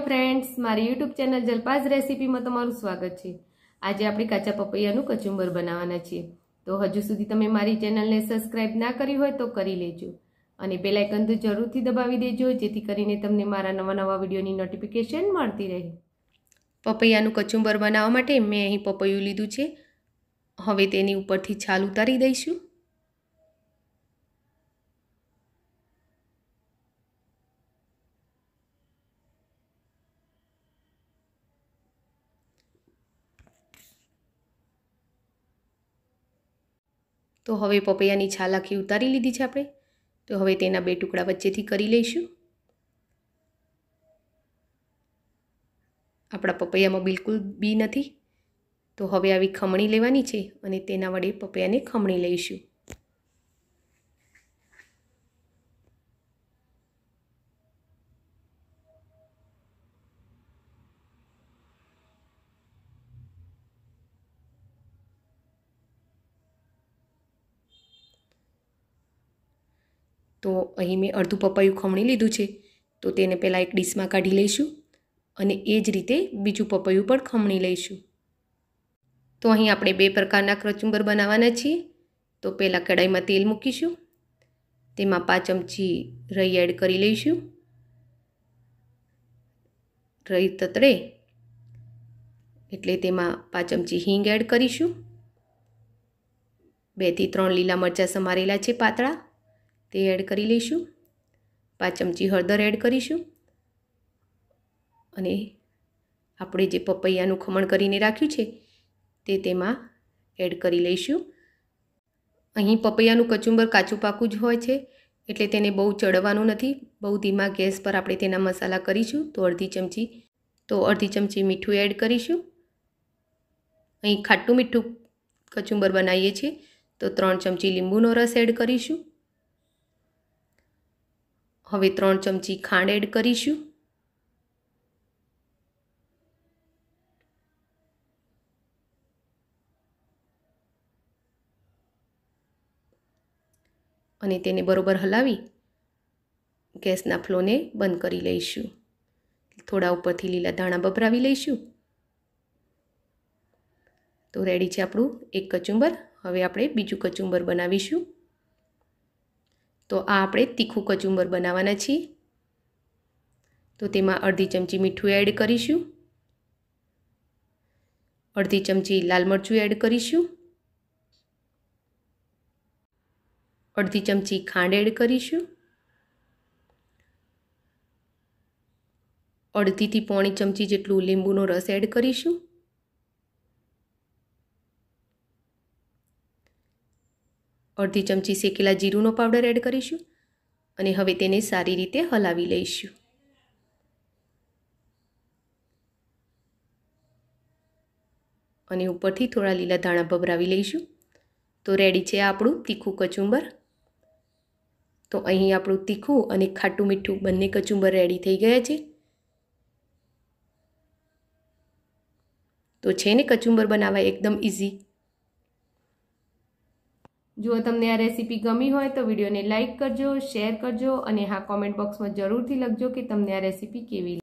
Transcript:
hello friends મારી YouTube channel જલપાસ રેસીપીમાં તમારું સ્વાગત છે આજે આપણે કાચા પપૈયાનું કચુંબર બનાવવાના છીએ તો હજુ સુધી તમે મારી ચેનલને સબસ્ક્રાઇબ ના કરી હોય તો કરી લેજો અને બેલ આઇકન તો જરૂરથી દબાવી દેજો જેથી કરીને તમને મારા નવા નવા વિડીયોની નોટિફિકેશન મળતી રહે પપૈયાનું કચુંબર બનાવવા માટે મેં અહીં પપૈયું લીધું છે હવે તેની ઉપરથી છાલ ઉતારી દઈશું તો હવે પપૈયાની છાલ આખી ઉતારી લીધી છે આપણે તો હવે તેના બે ટુકડા વચ્ચેથી કરી લઈશું આપણા પપૈયામાં બિલકુલ બી નથી તો હવે આવી ખમણી લેવાની છે અને તેના વડે પપૈયાને ખમણી લઈશું તો અહીં મેં અડધું પપૈયું ખમણી લીધું છે તો તેને પહેલાં એક ડીશમાં કાઢી લઈશું અને એ જ રીતે બીજું પપૈયું પણ ખમણી લઈશું તો અહીં આપણે બે પ્રકારના કચુંબર બનાવવાના છીએ તો પહેલાં કડાઈમાં તેલ મૂકીશું તેમાં પાંચ ચમચી રઈ એડ કરી લઈશું રઈ તતરે એટલે તેમાં પાંચ ચમચી હિંગ એડ કરીશું બેથી ત્રણ લીલા મરચાં સમારેલા છે પાતળા તે એડ કરી લઈશું પાંચ ચમચી હળદર એડ કરીશું અને આપણે જે પપૈયાનું ખમણ કરીને રાખ્યું છે તે તેમાં એડ કરી લઈશું અહીં પપૈયાનું કચુંબર કાચું પાકું જ હોય છે એટલે તેને બહુ ચડવાનું નથી બહુ ધીમા ગેસ પર આપણે તેના મસાલા કરીશું તો અડધી ચમચી તો અડધી ચમચી મીઠું એડ કરીશું અહીં ખાટું મીઠું કચુંબર બનાવીએ છીએ તો ત્રણ ચમચી લીંબુનો રસ એડ કરીશું હવે ત્રણ ચમચી ખાંડ એડ કરીશું અને તેને બરોબર હલાવી ગેસના ફ્લોને બંધ કરી લઈશું થોડા ઉપરથી લીલા ધાણા બભરાવી લઈશું તો રેડી છે આપણું એક કચુંબર હવે આપણે બીજું કચુંબર બનાવીશું તો આ આપણે તીખું કચુંબર બનાવવાના છીએ તો તેમાં અડધી ચમચી મીઠું એડ કરીશું અડધી ચમચી લાલ મરચું એડ કરીશું અડધી ચમચી ખાંડ એડ કરીશું અડધીથી પોણી ચમચી જેટલું લીંબુનો રસ એડ કરીશું અડધી ચમચી શેકેલા જીરુંનો પાવડર એડ કરીશું અને હવે તેને સારી રીતે હલાવી લઈશું અને ઉપરથી થોડા લીલા ધાણા ભભરાવી લઈશું તો રેડી છે આપણું તીખું કચુંબર તો અહીં આપણું તીખું અને ખાટું મીઠું બંને કચુંબર રેડી થઈ ગયા છે તો છે ને કચુંબર બનાવવા એકદમ ઇઝી જો તમને આ રેસીપી ગમી હોય તો વિડીયોને લાઇક કરજો શેર કરજો અને હા કોમેન્ટ બોક્સમાં જરૂરથી લખજો કે તમને આ રેસીપી કેવી